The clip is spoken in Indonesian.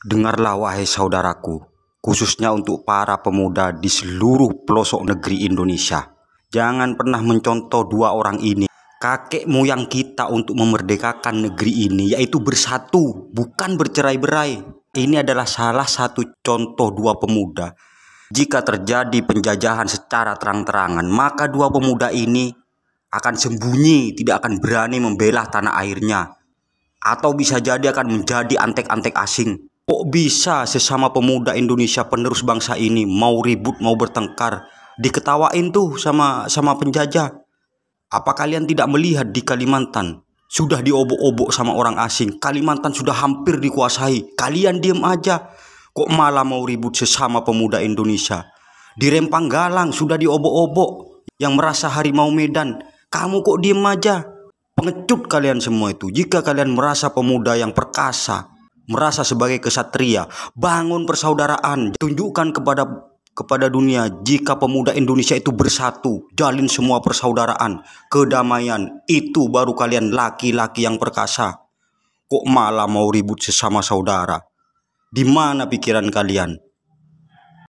Dengarlah wahai saudaraku, khususnya untuk para pemuda di seluruh pelosok negeri Indonesia. Jangan pernah mencontoh dua orang ini. Kakek moyang kita untuk memerdekakan negeri ini yaitu bersatu, bukan bercerai-berai. Ini adalah salah satu contoh dua pemuda. Jika terjadi penjajahan secara terang-terangan, maka dua pemuda ini akan sembunyi, tidak akan berani membelah tanah airnya, atau bisa jadi akan menjadi antek-antek asing. Kok bisa sesama pemuda Indonesia penerus bangsa ini mau ribut, mau bertengkar, diketawain tuh sama sama penjajah. Apa kalian tidak melihat di Kalimantan sudah diobok-obok sama orang asing? Kalimantan sudah hampir dikuasai. Kalian diem aja. Kok malah mau ribut sesama pemuda Indonesia? Di Rempang Galang sudah diobok-obok yang merasa harimau Medan. Kamu kok diem aja? Pengecut kalian semua itu jika kalian merasa pemuda yang perkasa, merasa sebagai kesatria, bangun persaudaraan, tunjukkan kepada kepada dunia jika pemuda Indonesia itu bersatu, jalin semua persaudaraan, kedamaian, itu baru kalian laki-laki yang perkasa. Kok malah mau ribut sesama saudara? Di mana pikiran kalian?